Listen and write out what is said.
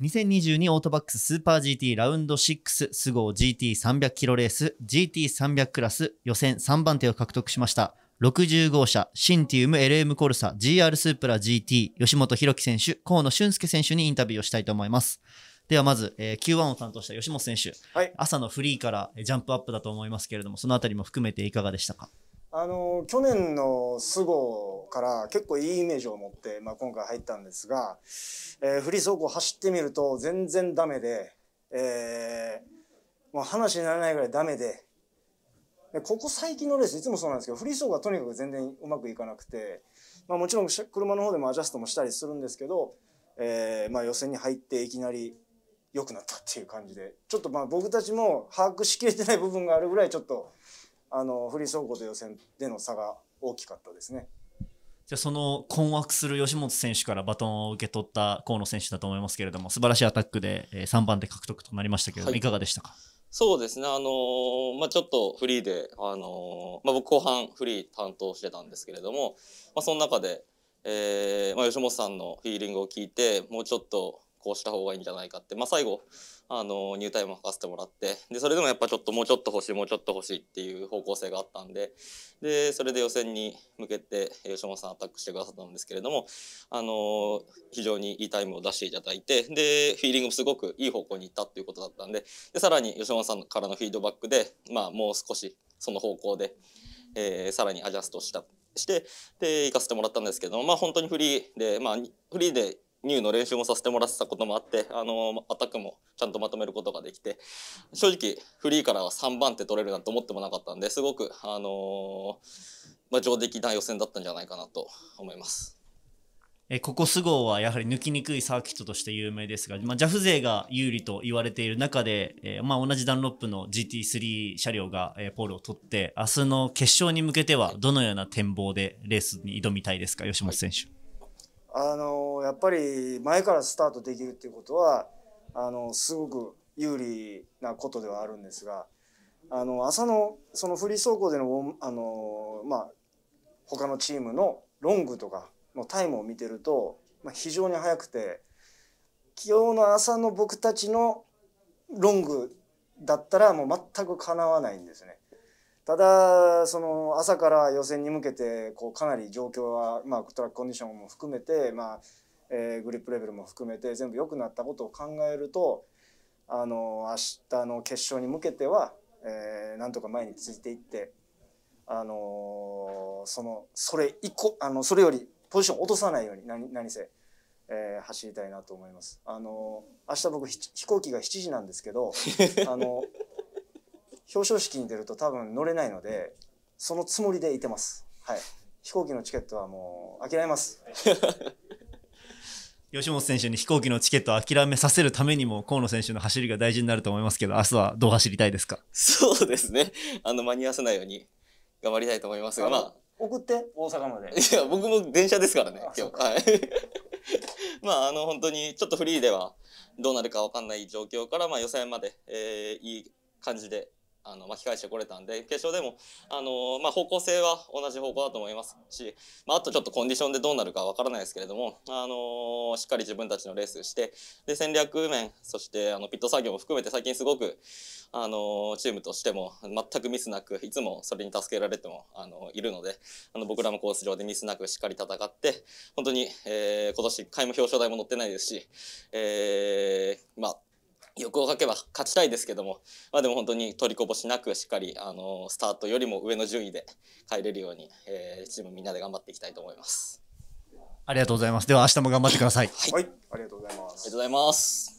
2022オートバックススーパー GT ラウンド6スゴー GT300 キロレース GT300 クラス予選3番手を獲得しました60号車シンティウム LM コルサ GR スープラ GT 吉本博樹選手河野俊介選手にインタビューをしたいと思いますではまず、えー、Q1 を担当した吉本選手、はい、朝のフリーからジャンプアップだと思いますけれどもそのあたりも含めていかがでしたかあの去年の巣生から結構いいイメージを持って、まあ、今回入ったんですが、えー、フリー走行走ってみると全然ダメで、えー、もう話にならないぐらいダメででここ最近のレースいつもそうなんですけどフリー走行はとにかく全然うまくいかなくて、まあ、もちろん車の方でもアジャストもしたりするんですけど、えー、まあ、予選に入っていきなり良くなったっていう感じでちょっとまあ僕たちも把握しきれてない部分があるぐらいちょっと。あのフリー走行と予選での差が大きかったですね。じゃあその困惑する吉本選手からバトンを受け取った河野選手だと思いますけれども素晴らしいアタックで3番手獲得となりましたけれども、はい、いかがでしたかそうですね、あのー、まあ、ちょっとフリーで、あのー、まあ、僕後半フリー担当してたんですけれども、まあ、その中で、えーまあ、吉本さんのフィーリングを聞いてもうちょっとこうした方がいいんじゃないかって、まあ、最後あのニュータイムをかせてもらってでそれでもやっぱちょっともうちょっと欲しいもうちょっと欲しいっていう方向性があったんででそれで予選に向けて吉本さんアタックしてくださったんですけれどもあの非常にいいタイムを出していただいてでフィーリングもすごくいい方向に行ったっていうことだったんででさらに吉本さんからのフィードバックで、まあ、もう少しその方向で、えー、さらにアジャストしたしてで行かせてもらったんですけど、まあ、本当にフリーで、まあ、フリーでニューの練習もさせてもらってたこともあって、あのアタックもちゃんとまとめることができて、正直フリーからは3番手取れるなんて思ってもなかったんで、すごく、あのまあ、上出来な予選だったんじゃないかなと思います。えここ菅生はやはり抜きにくいサーキットとして有名ですが、まあ、JAF 勢が有利と言われている中で、えー、まあ、同じダンロップの GT3 車両が、えー、ポールを取って明日の決勝に向けてはどのような展望でレースに挑みたいですか吉本選手。はいあのやっぱり前からスタートできるっていうことはあのすごく有利なことではあるんですがあの朝のそのフリー走行でのあの、まあ、他のチームのロングとかのタイムを見てると、まあ、非常に速くて今日の朝の僕たちのロングだったらもう全くかなわないんですね。ただその朝から予選に向けてこうかなり状況は、まあ、トラックコンディションも含めて、まあえグリップレベルも含めて全部良くなったことを考えるとあの明日の決勝に向けては、えなんとか前についていって、あのそのそれ以降あのそれよりポジション落とさないように何何せ、え走りたいなと思います。あの明日僕飛行機が7時なんですけどあの表彰式に出ると多分乗れないので、そのつもりでいてます。はい。飛行機のチケットはもう諦めます。吉本選手に飛行機のチケットを諦めさせるためにも河野選手の走りが大事になると思いますけど明日はどう走りたいですかそうですねあの間に合わせないように頑張りたいと思いますがまあ送って大阪までいや僕も電車ですからね今日はい まああの本当にちょっとフリーではどうなるか分かんない状況から、まあ、予選まで、えー、いい感じであの巻き返してこれたんで決勝でも、あのまあ、方向性は同じ方向だと思いますし、まあ、あとちょっとコンディションでどうなるかわからないですけれども、あのしっかり自分たちのレースしてで戦略面そしてあのピット作業も含めて最近すごく、あのチームとしても全くミスなくいつもそれに助けられても、あのいるのであの僕らもコース上でミスなくしっかり戦って本当に、えー、今年1回も表彰台も乗ってないですし、えー、まあ欲をかけば勝ちたいですけども、まあ、でも本当に取りこぼしなくしっかり、あのスタートよりも上の順位で帰れるように、えー、チームみんなで頑張っていきたいと思います。ありがとうございます。では明日も頑張ってください。はい、はい、ありがとうございます。ありがとうございます。